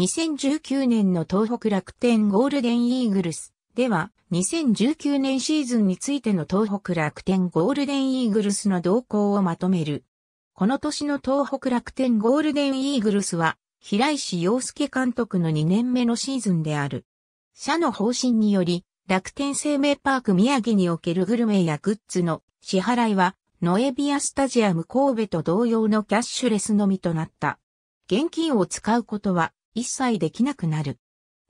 2019年の東北楽天ゴールデンイーグルスでは、2019年シーズンについての東北楽天ゴールデンイーグルスの動向をまとめる。この年の東北楽天ゴールデンイーグルスは、平石洋介監督の2年目のシーズンである。社の方針により、楽天生命パーク宮城におけるグルメやグッズの支払いは、ノエビアスタジアム神戸と同様のキャッシュレスのみとなった。現金を使うことは一切できなくなる。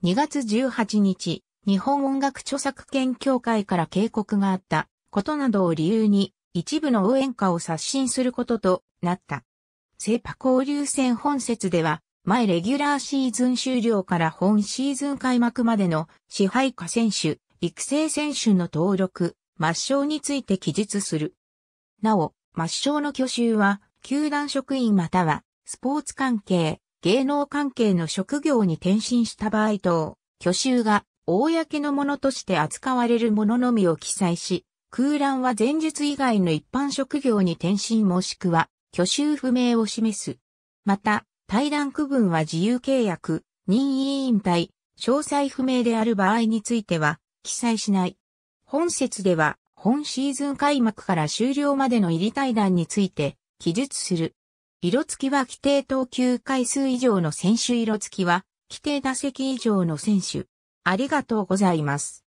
2月18日、日本音楽著作権協会から警告があったことなどを理由に一部の応援歌を刷新することとなった。セパ交流戦本節では、前レギュラーシーズン終了から本シーズン開幕までの支配下選手、育成選手の登録、抹消について記述する。なお、抹消の去就は、球団職員または、スポーツ関係、芸能関係の職業に転身した場合等、挙手が公のものとして扱われるもののみを記載し、空欄は前述以外の一般職業に転身もしくは、挙手不明を示す。また、対談区分は自由契約、任意引退、詳細不明である場合については、記載しない。本説では、本シーズン開幕から終了までの入り対談について、記述する。色付きは規定投球回数以上の選手色付きは規定打席以上の選手。ありがとうございます。